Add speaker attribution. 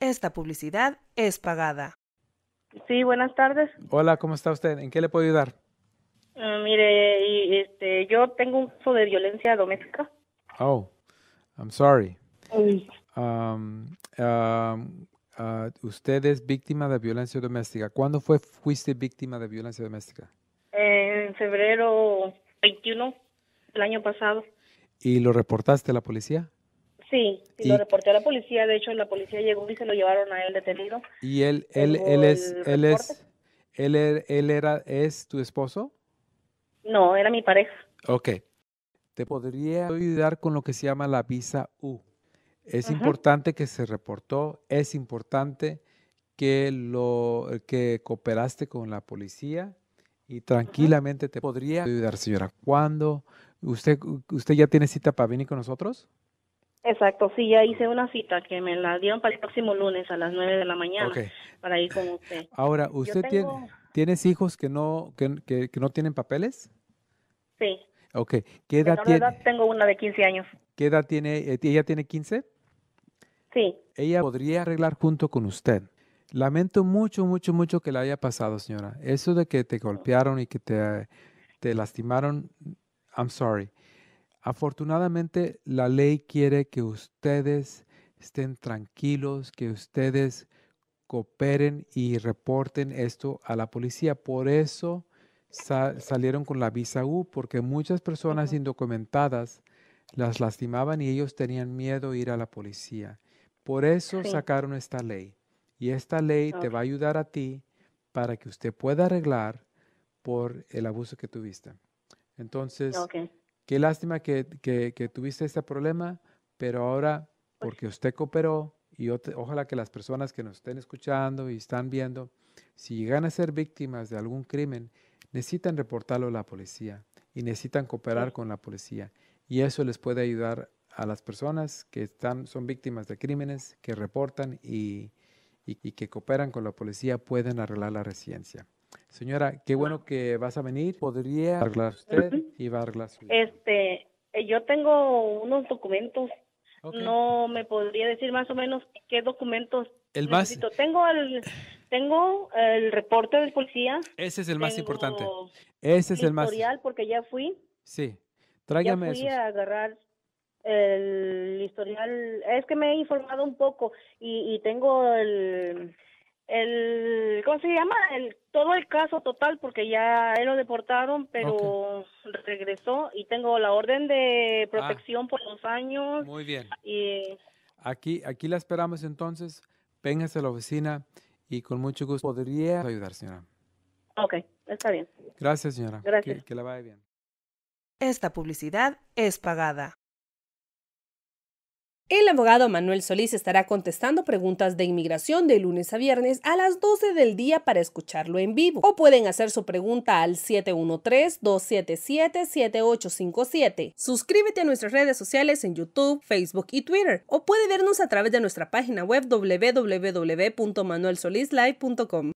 Speaker 1: Esta publicidad es pagada. Sí, buenas tardes.
Speaker 2: Hola, ¿cómo está usted? ¿En qué le puedo ayudar?
Speaker 1: Ah, mire, este, yo tengo un caso de violencia doméstica.
Speaker 2: Oh, I'm sorry. Um, um, uh, usted es víctima de violencia doméstica. ¿Cuándo fue fuiste víctima de violencia doméstica?
Speaker 1: En febrero 21 el año pasado.
Speaker 2: ¿Y lo reportaste a la policía?
Speaker 1: Sí, y, lo reporté a la policía. De hecho, la policía llegó y se lo llevaron a él detenido.
Speaker 2: ¿Y él, él, él es, él es, er, él, era, es tu esposo?
Speaker 1: No, era mi pareja.
Speaker 2: Ok. Te podría ayudar con lo que se llama la visa U. Es importante que se reportó, es importante que lo que cooperaste con la policía y tranquilamente te podría ayudar, señora. ¿Cuándo usted usted ya tiene cita para venir con nosotros?
Speaker 1: Exacto, sí, ya hice una cita que me la dieron para el próximo lunes a las 9 de la mañana para ir con usted. Ahora, ¿usted
Speaker 2: tiene, hijos que no, que, no tienen papeles? Sí. Ok, ¿qué edad tiene?
Speaker 1: tengo una de 15 años.
Speaker 2: ¿Qué edad tiene? Eh, ¿Ella tiene 15? Sí. Ella podría arreglar junto con usted. Lamento mucho, mucho, mucho que le haya pasado, señora. Eso de que te golpearon y que te, te lastimaron, I'm sorry. Afortunadamente, la ley quiere que ustedes estén tranquilos, que ustedes cooperen y reporten esto a la policía. Por eso salieron con la visa U, porque muchas personas indocumentadas las lastimaban y ellos tenían miedo ir a la policía. Por eso sacaron esta ley. Y esta ley te va a ayudar a ti para que usted pueda arreglar por el abuso que tuviste. Entonces, qué lástima que, tuviste este problema, pero ahora, porque usted cooperó, y ojalá que las personas que nos estén escuchando y están viendo, si llegan a ser víctimas de algún crimen, necesitan reportarlo a la policía y necesitan cooperar con la policía. Y eso les puede ayudar a las personas que están, son víctimas de crímenes, que reportan y, y que cooperan con la policía, pueden arreglar la residencia. Señora, qué bueno que vas a venir. ¿Podría hablar usted y
Speaker 1: Este, yo tengo unos documentos. No me podría decir más o menos qué documentos el necesito. Tengo el tengo el reporte del policía.
Speaker 2: Ese es el más importante. Ese es el más
Speaker 1: porque ya fui.
Speaker 2: Sí. Tráigame eso. Fui
Speaker 1: a agarrar el historial. Es que me he informado un poco y tengo el el ¿cómo se llama? El todo el caso total porque ya él lo deportaron, pero regresó y tengo la orden de ah. protección por dos años. Muy bien. Y
Speaker 2: aquí aquí la esperamos entonces. Véngase a la oficina y con mucho gusto podría ayudar, señora.
Speaker 1: Ok, está bien.
Speaker 2: Gracias, señora. Gracias. Que, que la vaya bien.
Speaker 1: Esta publicidad es pagada. El abogado Manuel Solís estará contestando preguntas de inmigración de lunes a viernes a las 12 del día para escucharlo en vivo. O pueden hacer su pregunta al 713-277-7857. Suscríbete a nuestras redes sociales en YouTube, Facebook y Twitter. O puede vernos a través de nuestra página web www.manuelsolislive.com.